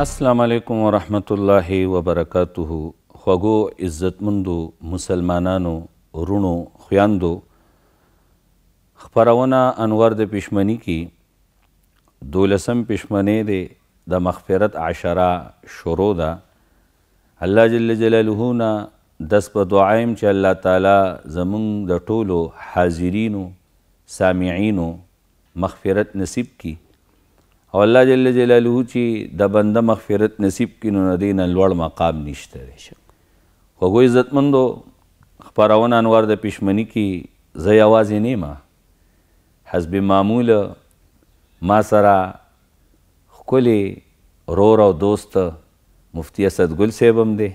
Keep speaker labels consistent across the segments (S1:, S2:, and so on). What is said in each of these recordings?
S1: اسلام علیکم ورحمت الله وبرکاته خوږو عزتمندو مسلمانانو ورونو خویندو خبرونه انور د پښمنی کی دولسم پښمنې دی د مغفرت عشره شروع ده الله جل جلاله نه دس په دعایم چې الله تعالی زمونږ د ټولو حاضرینو سامعینو مغفرت نصیب کی او الله جل جلاله چې د بنده مغفرت نصیب کینو نه دین لوړ مقام نشته رشه وګو عزتمندو خبرونه انوار د پښمنی کې زه आवाज نه ما حسب معمول ما سره خولي رور او دوست مفتی اسد ګل صاحب هم دی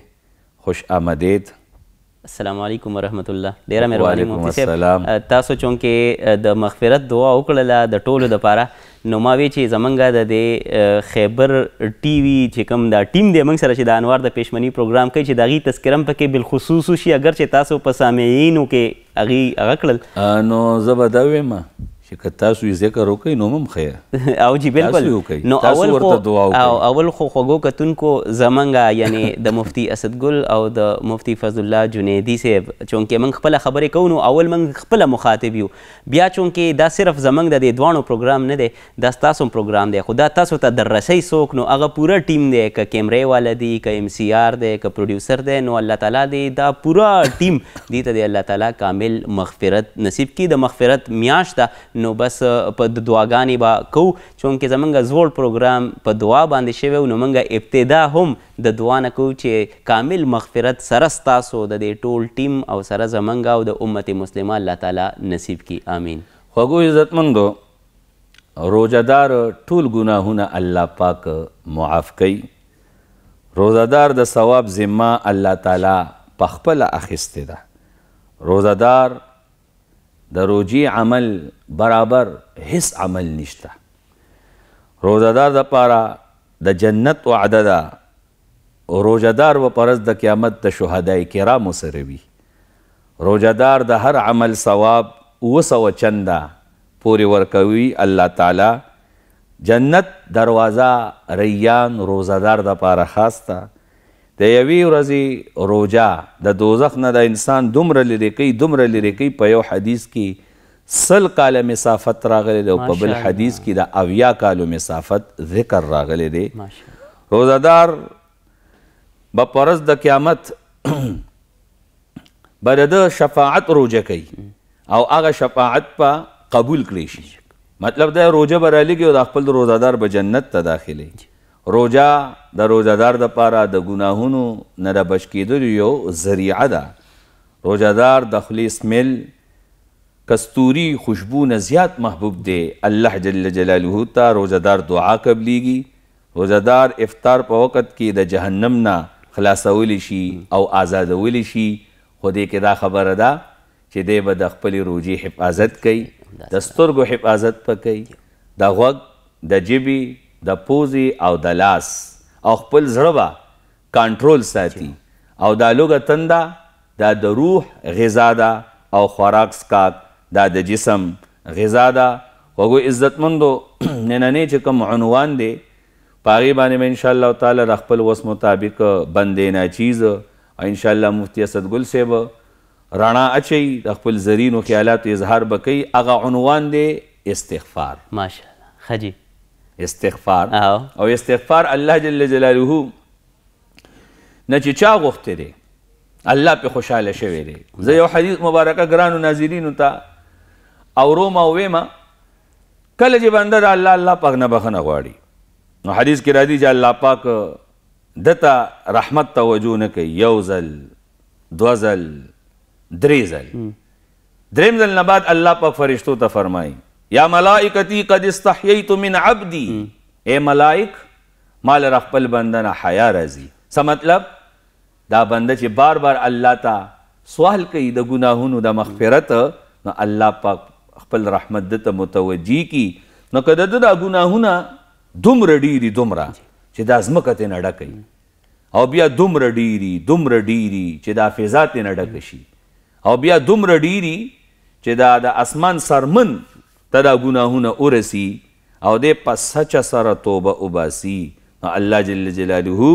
S1: خوش آمدید
S2: السلام علیکم ورحمت الله ډیره مهرباني مفتي صاحب تاسو چونکې د مغفرت دعا وکړله د ټولو دپاره نو ما وی چې زمونږ د دې خیبر ټي وي چې کوم دا ټیم دی موږ سره چې د انوار د پېشمني پروګرام کوي چې د هغې تذکره هم پکې بالخصوص وشي اګر
S1: چې تاسو په سامعینو کې هغې هغه کړل نو زه به دا ویم چې که تاسو یې ذکر وکئ نو هم ښیه او جی بالکل نو اول خو او
S2: اول خو خوږو کتونکو زمونږ یعنی د مفتی اسدګل او د مفتی فضل الله جنیدي صاحب چونکې موږ خپله خبرې کوو نو اول موږ خپله مخاطب یو بیا چونکې دا صرف زمونږ د دې دواړو پروګرام نه دی دا ستاسو پروګرام دی خو دا تاسو ته دررسۍ څوک نو هغه پوره ټیم دی که کیمرې والا دی که ام سی آر دی که پروډیوسر دی نو الله تعالی دې دا پوره ټیم دې ته دې الله تعالی کامل مغفرت نصیب کړي د مغفرت میاشت نو بس په دعاګانې به کوو چونکې زمونږ زوړ پروګرام په دعا باندې شوی نو موږ ابتدا هم د دعا نه کوو چې کامل مغفرت سره ستاسو د دې ټول ټیم او سره زمونږ او د امت مسلمه الله تعالی نصیب کی آمین خوږو عزتمندو
S1: روزدار ټول ګناهونه الله پاک معاف کوي روزدار د ثواب ذمه الله تعالی په خپل اخیسته ده روزدار د روجي عمل برابر هیڅ عمل نشته روزدار د پاره د جنت وعده ده روزدار و پرز د قیامت د شهدای کرامو سره وي روزدار د هر عمل ثواب وسو چنده پوری ورکوي الله تعالی جنت دروازه ریان روزدار د پاره خاصه د یوې ورځې روجا د دوزخ نه د انسان دومره لرې کوي دومره لرې کوي په یو حدیث کې سل کاله مسافت راغلی دی او په بل حدیث کې د اویا کالو مسافت ذکر راغلی دی روزادار به پرز د قیامت به د ده شفاعت روجه کوي او هغه شفاعت به قبول کړی شي مطلب دا روجه به رالېږي او د خپل روزادار به جنت ته داخلی روجا د روزادار د پاره د ګناهونو نه را بچ کېدلو یو ذریعه ده روزادار د خولې سمیل کستوری خوشبو نه زیات محبوب دی الله جل جلاله ته روزادار دعا قبلیږي روزادار افطار په وخت کې د جهنم نه خلاصولی شي او آزادولی شي خو دې کې دا خبره ده چې دی به د خپلې روجې حفاظت کوي د سترګو حفاظت به کوي د غوږ د جبې د پوزې او د لاس او خپل زړه به کنټرول ساتي او دا لوږه تنده دا د روح غذا ده او خوراک سکاک دا د جسم غذا ده وګو عزتمندو نننې چې کوم عنوان دی پاغي باندې به ان شاء الله تعالی د خپل وس مطابق بندې نه چیز او ان شاء الله مفتي اسد ګل صاحب رانا اچي د خپل زرین او خیالات اظهار بکي هغه عنوان دی استغفار ماشاءالله خجی استغفار او استغفار الله جل جلاله نه چې چا غوښتی دی الله پې خوشحاله شوی دی زه یو حدیث مبارکه ګرانو ناظرینو ته اوروم او ویمه کله چې بنده د الله الله پاک نه بخنه غواړي نو حدیث کې راځي چې الله پاک دته رحمت توجه نه کوي یو ځل دوه ځل درې ځل دریم ځل نه بعد الله پاک فرشتو ته فرمایي یا ملائکتی قد استحییت من عبدی اے ملائک مال را خپل بنده نه حیا راځي څه مطلب دا بنده چې بار بار الله ته سوال کوي د ګناهونو د مغفرت نو الله پاک خپل رحمت د ته متوجي کی نو کده د ګناهونه دومره ډیری دومره چې دا ځمکه ته نه ډکوي او بیا دومره ډیری دومره ډیری چې دا فضا ته نه ډک شي او بیا دومره ډیری چې دا د اسمان سرمن ته دا ګناهونه ورسی او دې په سچ سره توبه وباسي نو الله جل جلاله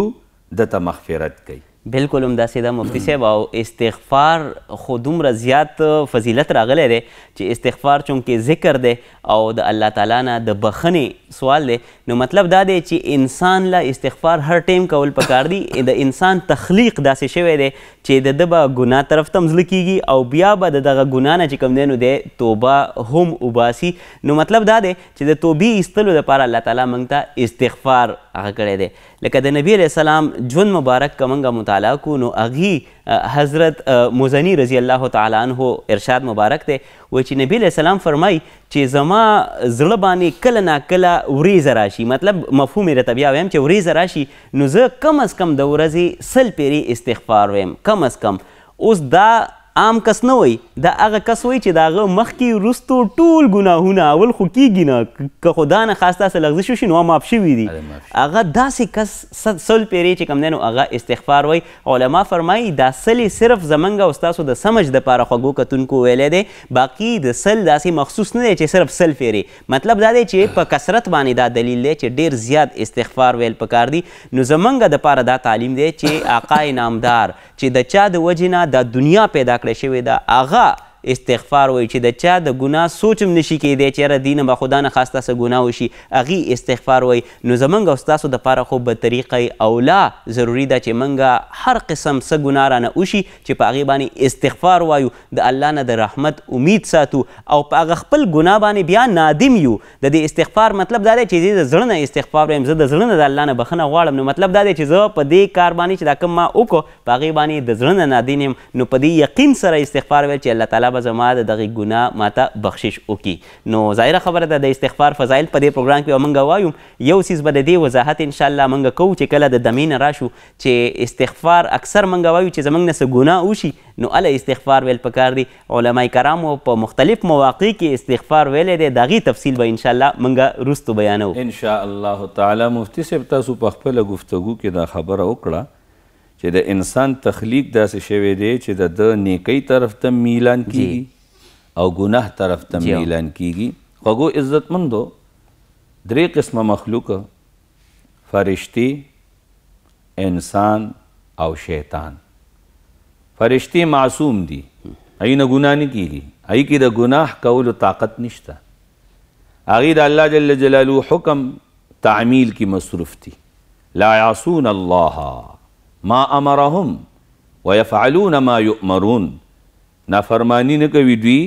S1: دته مغفرت کوي بالکل هم داسې
S2: ده مفتي صاحب او
S1: استغفار
S2: خو دومره زیات فضیلت راغلی دی چې استغفار چونکې ذکر دی او د الله تعالی نه د بخنې سوال دی نو مطلب دا دی چې انسان له استغفار هر ټیم کول پکار دی د انسان تخلیق داسې شوی دی چې د ده به ګناه طرف ته مزله کیږي او بیا به د دغه ګناه نه چې کوم دی نو دی توبه هم وباسي نو مطلب دا دی چې د توبې ایستلو دپاره الله تعالی موږ ته استغفار هغه کړی دی لکه د نبی علیه السلام ژوند مبارک که موږ مطالعه کو نو هغې حضرت مزنی رضی الله تعالی عنه ارشاد مبارک دی وایي چې نبی علیه السلام فرمایي چې زما زړه باندې کله ناکله وریځه راشي مطلب مفهوم یې راته بیا وایم چې وریځه راشي نو زه کم از کم د ورځې سل پیرې استغفار وایم کم از کم اوس دا عام کس نه وای دا هغه کس وای چې دا هغه مخکې رستو ټول ګناهونه اول خو کیږي نه که خدا نه خاص تاسو لغزش شي نو معاف شوي دي هغه داسې کس سل پیرې چې کم نو هغه استغفار وای علما فرمایي دا سلې صرف زمنګ او تاسو د سمج د پاره خوګو کتونکو ویلې دي باقی د سل داسې مخصوص نه دی چې صرف سل پیرې مطلب دا دی چې په کثرت باندې دا دلیل دی چې ډیر زیات استغفار ویل پکار دي نو زمنګ د پاره دا تعلیم دی چې آقا نامدار چې د چا د وجې نه د دنیا پیدا کړې شوې ده هغه استغفار وای چې د چا د ګناه سوچم نشي کېدی چې یاره دینه به خدا نه خواسته څه ګناه وشي هغې استغفار وای نو زمونږ او ستاسو دپاره خو به طریقه اولا ضروري ده چې موږ هر قسم څه ګناه رانه وشي چې په هغې باندې استغفار وایو د الله نه د رحمت امید ساتو او په هغه خپل ګناه باندې بیا نادم یو د دې استغفار مطلب دا دی چې د زړه نه استغفار وایم زه د زړه نه د الله نه بخښنه غواړم نو مطلب دا دی چې زه په دې کار باندې چې دا کوم ما وکړو په هغې باندې د زړه نه نادین یم نو په دې یقین سره استغفار ویل چې الله تعالی به زما د دغې ګناه ماته بخشش وکړي نو ظاهره خبره ده د استغفار فضایل په دې پروګرام کې به موږ وایو یو څیز به د دې وضاحت انشاءالله موږ کوو چې کله د دمې نه راشو چې استغفار اکثر موږ وایو چې زموږ نه څه ګناه وشي نو هله استغفار ویل پکار دي علما کرامو په مختلف مواقع کې استغفار ویلی دی د هغې
S1: تفصیل به انشاءالله موږ وروستو بیانوو انشاءالله تعالی مفتي صاحب تاسو په خپله گفتګو کې دا خبره وکړه چې د انسان تخلیق داسې شوی دی چې د د نیکی طرف ته میلان کیږي او ګناه طرف ته میلان کیږي خوږو عزتمندو درې قسمه مخلوق فرشتي انسان او شیطان فرشتي معصوم دي اينه ګناه نه کیږي اي کې د ګناه کولو طاقت نشته هغه د الله جل جلاله حکم تعمیل کې مصروف دي لا يعصون الله ما امرهم ويفعلون ما يؤمرون نافرمانی نه کوي دوی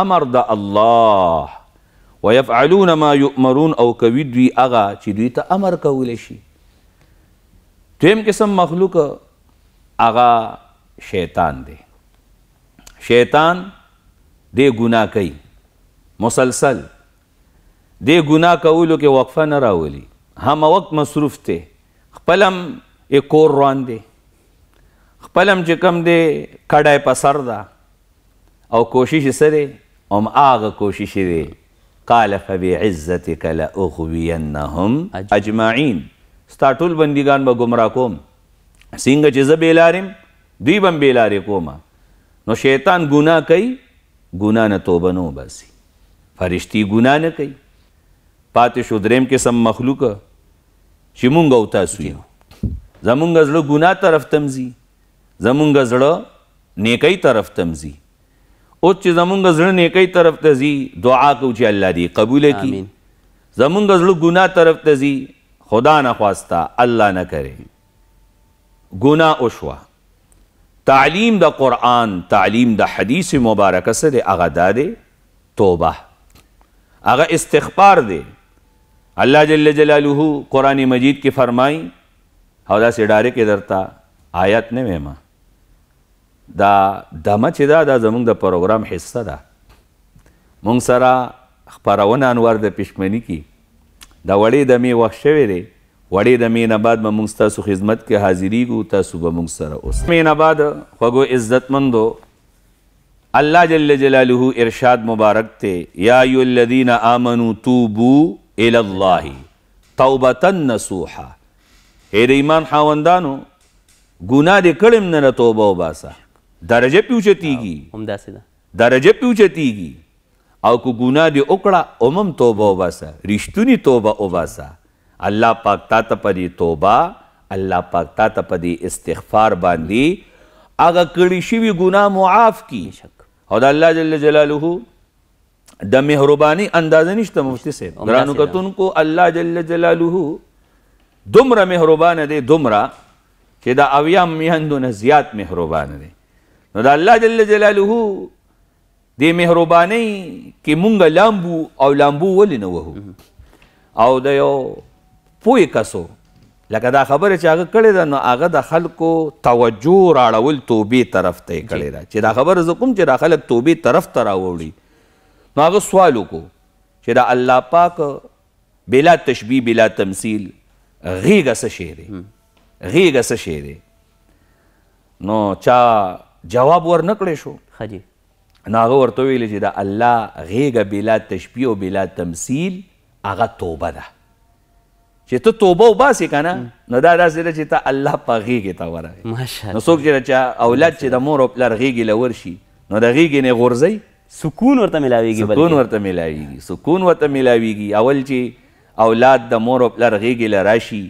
S1: امر د الله ويفعلون ما يؤمرون او کوي دوی هغه چې دوی ته امر کول شي دویم قسم مخلوق هغه شیطان دی شیطان دی ګناه کوي مسلسل دی ګناه کولو کې وقفه نه راولي هم وخت مصروف ته خپلم یې کور روان دی خپلم چې کم دی کډای په سر ده او کوشش یې څه دی هم هغه کوشش دی قال فبعزتك لاغوینهم اجمعین ستا ټول بندیګان به ګمراه کوم څنګه چې زه بېلارم دوی به هم بېلارې کوم نو شیطان ګناه کوي ګناه نه توبه نه وباسي فرشتي ګناه نه کوي پاتې شو دریم قسم مخلوق چې مونږ او تاسو یو زمونږ زړه ګناه طرف تمزي زمونږ زړه نیکۍ طرف تمزي اوس چې زمونږ زړه نیکۍ طرف ته ځي دعا کوو چې الله دې قبول کړي زمونږ زړه ګناه طرف ته ځي خدا نه خواسته الله نه کړي ګناه وشوه تعلیم د قرآن تعلیم د حدیث مبارکه سره دی هغه دا دی توبه هغه استغفار دی الله جل جلاله قرآن مجید کې فرمایي او دا سیډاری کې درته آیات نه ویما دا دمه چې دا دا زمونږ د پروګرام حصه ده مونږ سره خپرونه انور د پښمنی کې دا وړې دمې وخت شوی دی وړې دمې نه بعد به مونږ ستاسو خدمت کې حاضریږو تاسو به مونږ سره اوس مې نه بعد خوږو عزتمندو الله جل جلاله ارشاد مبارک ته یا ایو الذین آمنو توبو الی الله توبه نصوحه اے د ایمان خاوندانو ګناه دې کړم نه توبه وباسه درجه پیوچتیږي هم داسې ده درجه پیوچتیږي او کو ګناه دې وکړه اومم توبه وباسه رښتونی توبه وباسه الله پاک تا ته پدې توبه الله پاک تا ته پدې استغفار باندې هغه کړی شوی ګناه معاف کی او د الله جل جلاله د مهرباني اندازه نشته مفتی صاحب درانو کتونکو الله جل جلاله دومره مهربان دی دومره چې دا اویام میاندو نه زیات مهربان دی نو د الله جل جلاله دی مهربانی کې مونږ لامبو او لامبو ولې نه وهو او د یو پوی کسو لکه دا خبره چې هغه کړې ده نو هغه د خلکو توجه راړول توبې طرف ته یې کړې ده چې دا خبره زه کوم چې دا خلک توبې طرف ته راوړي نو هغه سوال وکړو چې دا الله پاک بلا تشبیه بلا تمثیل غیږه څه شی دی غیږه څه شی دی نو چا جواب ور نکړی شو حاجی ناغه ورته ویل چې دا الله غیږه بلا تشبیه او بلا تمثيل هغه توبه ده چې ته توبه وباسې که نه نو دا داسې ده چې ته الله په غیږې ته ورغې نو څوک چې چا اولاد چې د مور او پلار غیږې له ورشي نو د غیږې نه غورځئ سکون ورته ملاویږي سکون ورته ملاویږي سکون ورته ملاویږي اول چې اولاد د مور او پلار غیږې له راشي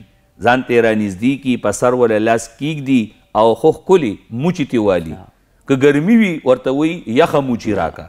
S1: ځان ته یې رانږدې کي په سر وله لاس کیږدي او خو ښکلي موچې تې والي که ګرمي وي ورته وایي یخه موچې راکه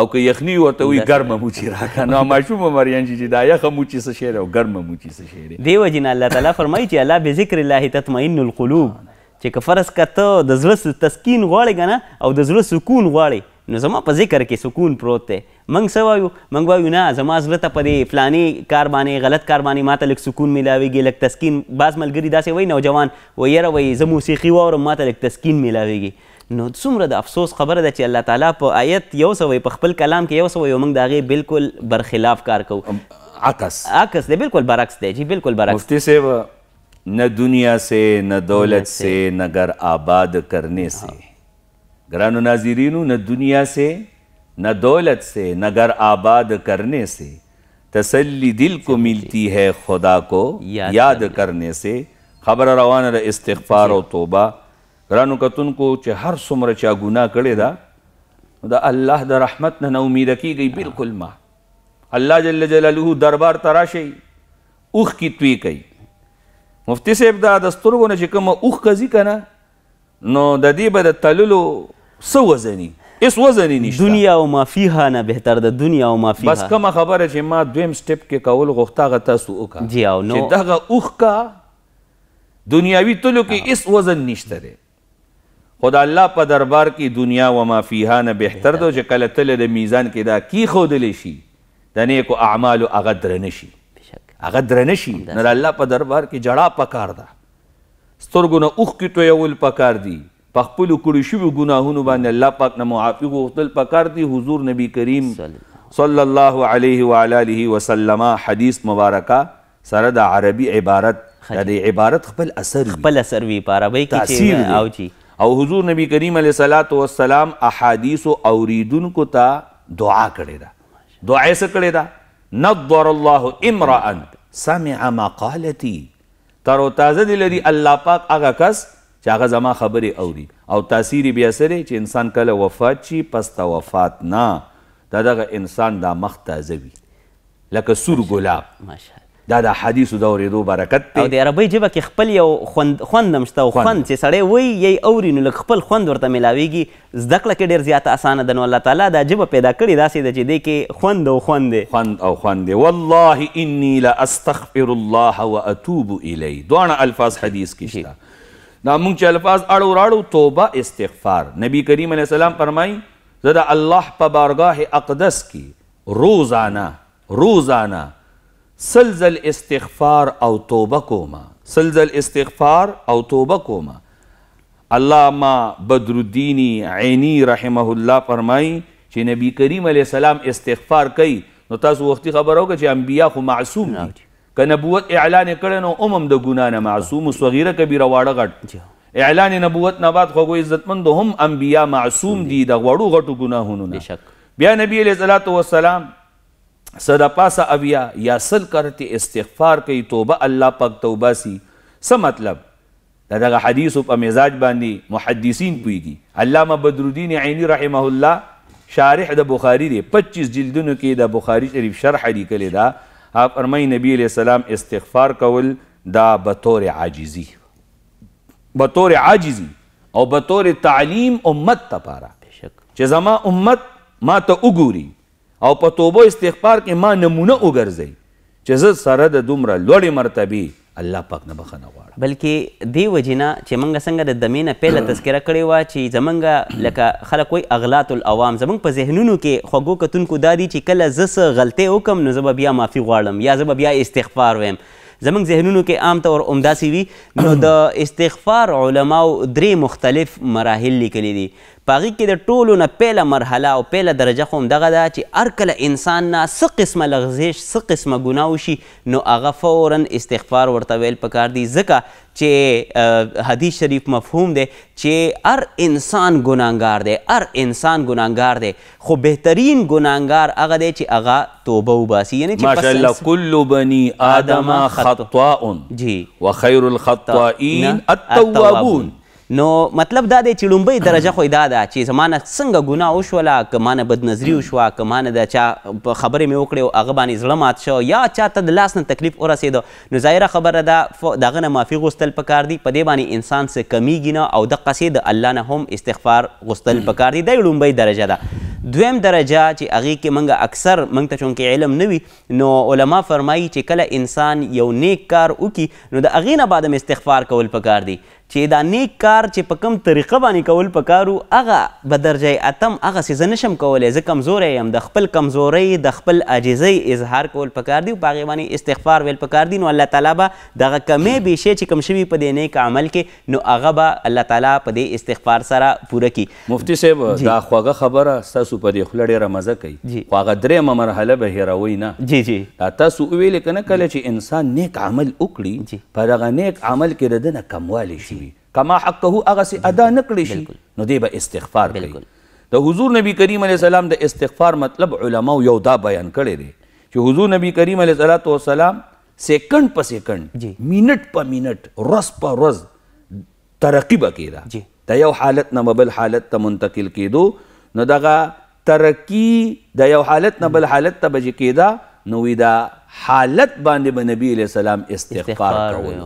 S1: او که یخنی ورته وي ګرمه موچی راکا نو ماشوم مریان چې دا یخه موچی څه شی او ګرمه موچی څه شی دیو جن الله تعالی فرمایي چې الله بذکر
S2: الله تطمئن القلوب چې که فرض کته د زړه تسکین غواړي کنه او د زړه سکون غواړي نو زما په ذکر کې سکون پروت دی موږ څه وایو موږ وایو نه زما زړه ته په دې فلانې کار باندې غلط کار باندې ما ته لږ سکون میلاویږي لږ تسکین بعض ملګري داسې وایي نوجوان وایي یاره وایي زه موسیقي واورم ما ته لږ تسکین میلاویږي نو څومره د افسوس خبره ده چې الله تعالی په آیت یو سوی په خپل کلام کې یو سوی موږ د هغې بالکل برخلاف کار کوو عکس عکس دی بالکل برعکس دی
S1: جی بالکل برعکس مفتی صاحب نہ دنیا سے نہ دولت سے نہ گھر آباد کرنے سے گران و ناظرینو نہ دنیا سے نہ دولت سے نہ گھر آباد کرنے سے تسلی دل کو ملتی ہے خدا کو یاد کرنے سے خبر روان را استغفار او توبه ګرانو کتونکو چې هر څومره چا ګناه کړې ده د الله د رحمت نه نه امید کیږي بالکل ما الله جل جلاله دربار ته راشي اوخ کی توی کوي مفتی صاحب دا د سترګو نه چې کومه اوخ کزي کنه نو د دې به د تللو څه وزني اس وزنی نشته دنیا او ما فیها نه بهتر د دنیا او ما فیها بس کومه خبره چې ما دویم سټپ کې کول غوښته غا تاسو وکا جی او نو چې دغه اوخ کا دنیاوی تلو کې اس وزن نشته دی خدا الله په دربار کې دنیا و ما فیها نه بهتر دو چې کله تل د میزان کې دا کی خودلی شي د نیکو اعمال هغه درنه شي هغه درنه شي نه الله په دربار کې جړه پکار ده سترګو نه اوخ کې ټویول پکار دی په خپل کړو شوی ګناهونو باندې الله پاک نه معافي غوښتل پکار دي حضور نبی کریم صلی الله علیه و آله وسلم حدیث مبارکه سره د عربي عبارت د عبارت خپل اثر خپل اثر وی په عربي کې چې او جی او حضور نبی کریم علیه الصلاۃ والسلام احادیث او اوریدونکو ته دعا کړې ده دعا یې څه کړې ده نظر الله امرا سمع ما قالتی تر تازه دی لري الله پاک هغه کس چې هغه زما خبرې اوري او تاثیر بیا سره چې انسان کله وفات شي پس ته وفات نه دا دغه انسان دا مخ تازه وي لکه سور ګلاب دا د حدیثو د اورېدو برکت دی او د عربۍ ژبه کې خپل یو
S2: خوند خوند هم شته او خوند چې سړی وایي یی اوري نو لږ خپل خوند ورته میلاویږي زده کړه کې ډېر زیاته اسانه ده نو الله تعالی دا ژبه پیدا کړې داسې ده چې دې کې خوند او خوند دی خوند او خوند
S1: دی والله انی لاستغفر الله واتوب الی دواړه الفاظ حدیث کې شته دا مونږ چې الفاظ اړو راړو توبه استغفار نبی کریم علیہ السلام فرمایي زه د الله په بارگاه اقدس کې روزانه روزانه سلزل استغفار او توبه کوما سلزل استغفار او توبه کوما علامہ بدرالدین عینی رحمه الله فرمایي چې نبی کریم علیہ السلام استغفار کوي نو تاسو وختي خبرو کې چې انبیا خو معصوم دي که نبوت اعلان کړی نو عمم د ګنا نه معصوم صغیره کبیره واړه غټ اعلان نبوت نه بعد خو عزتمند هم انبیا معصوم دي د وړو غټو ګناهونو نه بیا نبی علیه الصلاۃ والسلام صدا پاسه اویا یا سل کرتی استغفار کوي توبه الله پاک توبه سي څه مطلب دا دغه حدیث په مزاج باندې محدثین پویږي علامه بدرالدین عینی رحمه الله شارح د بخاری دی 25 جلدونو کې د بخاری شریف شرح لیکلی دا فرمای نبی علیہ السلام استغفار کول دا بطور عاجزی بطور عاجزی او بطور تعلیم امت ته پاره چې زما امت ما ته وګوري او په توبه استغفار کې ما نمونه وګرځي چې زه سره د دومره لوړې مرتبې الله پاک نه بخنه غواړه بلکې
S2: دی وجینا چې موږ څنګه د دمینه پیله تذکره کړې و چې زمونږ لکه خلک وای اغلاط العوام زمونږ په ذهنونو کې خوږو کتونکو دا دي چې کله زه څه غلطۍ وکم نو زه به بیا معافي غواړم یا زه به بیا استغفار وایم زمونږ ذهنونو کې عام طور عمداسې وي نو د استغفار علماو درې مختلف مراحل لیکلي دي په هغې کې د ټولو نه پیله مرحله او پیله درجه خو همدغه ده چې هر کله انسان نه څه قسمه لغزش څه قسمه ګناه وشي نو هغه فورا استغفار ورته ویل پکار دي ځکه چې حدیث شریف مفهوم دی چې هر انسان ګناهګار دی هر انسان ګناهګار دی خو بهترین ګناهګار هغه دی چې هغه توبه وباسي یعنی چې ماشاءالله
S1: کل بني آدم خطاء جی وخیر الخطائین التوابون
S2: نو مطلب دا دی چې لومبۍ درجه خو دا ده چې زما نه څنګه ګناه وشوله که ما نه بدنظري وشوه که ما نه د چا خبرې مې وکړې او هغه باندې زړه مات شو یا چا ته د لاس نه تکلیف ورسېده نو ظاهره خبره ده د هغه نه معافي غوښتل پکار دي په دې باندې انسان څه کمیږي نه او دقسې د الله نه هم استغفار غوښتل پکار دي دا لومبۍ درجه ده دویم درجه چې هغې کې موږ اکثر موږ ته چونکې علم نه وي نو علما فرمایي چې کله انسان یو نیک کار وکړي نو د هغې نه بعد استغفار کول پکار دي چې دا نیک کار چې په کوم طریقه باندې کول پکارو هغه به درجه اتم هغه څه زه نشم کولی زه کمزوری یم د خپل کمزورۍ د خپل عاجزۍ اظهار کول پکار دی او په هغې باندې استغفار ویل پکار دی نو الله تعالی به دغه کمې بیشې چې کم شوي په دې
S1: نیک عمل کې نو هغه به الله تعالی په دې استغفار سره پوره کړي مفتي صاحب دا خوږه خبره ستاسو په دې خوله ډېره مزه کوي خو هغه درېیمه مرحله به هیروئ نه جی جی دا تاسو ویلې که نه کله چې انسان نیک عمل وکړي په دغه نیک عمل کې د ده نه کموالی شي کما حقه هغه سي ادا نکړي شي نو دی به استغفار کوي د حضور نبی کریم علیه السلام د استغفار مطلب علما یو دا بیان کړي دي چې حضور نبی کریم علیه الصلاه والسلام سیکنډ په سیکنډ منټ په منټ ورځ په ورځ ترقی به کیده د یو حالت نه بل حالت ته منتقل کیدو نو دغه ترقی د یو حالت نه بل حالت ته بجې کیده نو دا حالت باندې به نبی علیه السلام استغفار کول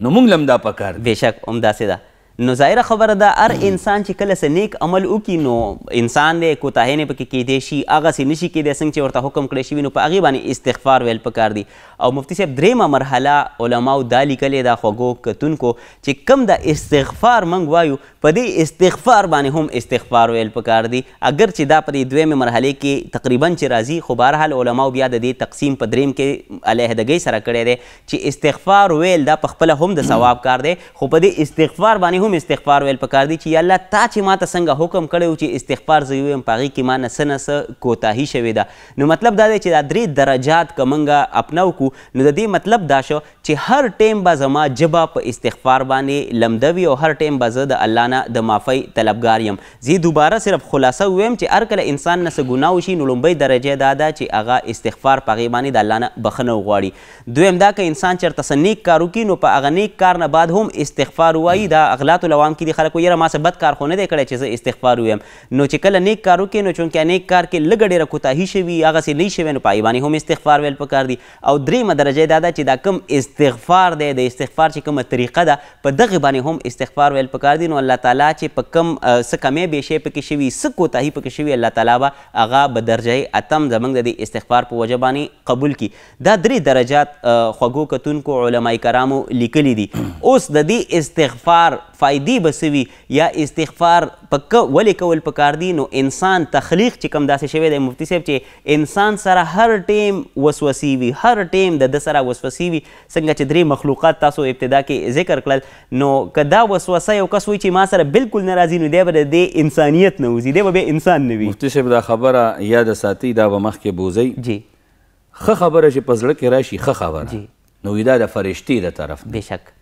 S1: نو موږ لم دا
S2: پکار دی بشک هم داسې ده نو ظاهره خبره ده هر انسان چې کله سه نیک عمل وکړي نو انسان دی کوتاهی نه پکې کیدی شي هغسې نشي کیدی څنګه چې ورته حکم کړی شوي نو په هغې باندې استغفار ویل پکار دي او مفتي صاحب درېیمه مرحله علماو دا لیکلې دا خوږو کتونکو چې کم د استغفار موږ وایو په دې استغفار باندې هم استغفار ویل پکار دي اگر چې دا په دې دویمې مرحلې کې تقریبا چې راځي خو بهرحال علماو بیا د دې تقسیم په درېیم کې علیحدګۍ سره کړی دی چې استغفار ویل دا په خپله هم د ثواب کار دی خو په دې استغفار باندې هم هم استغفار ویل پکار دي چې یا الله تا چې ما ته څنګه حکم کړی چې استغفار زه ویم په هغې کې ما نه څه نه څه کوتاهي شوې ده نو مطلب دا دی چې دا درې درجات که موږ اپناو کو نو د دې مطلب دا شو چې هر ټیم به زما جبه په استغفار باندې لمدوي او هر ټیم به زه د الله نه د معافۍ طلبګار یم زه دوباره صرف خلاصه ویم چې هر کله انسان نه څه ګناه وشي نو لومبۍ درجه دا ده چې هغه استغفار په هغې باندې د الله نه بخښنه وغواړي دویم دا که انسان چېرته څه نیک کار وکړي نو په هغه نیک کار نه بعد هم استغفار ووایي دا اغلا معاملات لوام کې دي خلک یره ما څه بد کار خو نه دی کړی چې زه استغفار ویم نو چې کله نیک کار وکړي نو چونکې نیک کار کې لږه ډېره کوتاهي شوي هغسې نه شوی نو په باندې هم استغفار ویل پکار دي او درېیمه درجه دا ده چې دا کم استغفار دی د استغفار چې کومه طریقه ده په دغې باندې هم استغفار ویل پکار دي نو الله تعالی چې په کم څه کمې بېشی پکې شوي څه کوتاهي پکې شوي الله تعالی به هغه به درجه اتم زموږ د دې استغفار په وجه باندې قبول کړي دا درې درجات خوږو کتونکو علماء کرامو لیکلی دي اوس د دې استغفار فائدې بسوي یا استغفار پک ولې کول پکار دي نو انسان تخلیق چې کم داسې شوی دی مفتی صاحب چې انسان سره هر ټیم وسوسې وي هر ټیم د سره وسوسې وي څنګه چې درې مخلوقات تاسو ابتدا کې ذکر کړل نو کدا وسوسه یو کس وي چې ما سره بالکل ناراضي نو دی به د انسانیت نه وځي
S1: دی به انسان نه وي مفتی صاحب دا خبره یاد ساتي دا به مخکې بوزي جی خ خبره چې پزړه کې راشي خ خبره جی. نو دا د فرشتي د طرف بشک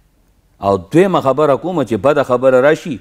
S1: او دویمه خبره کومه چې بده خبره راشي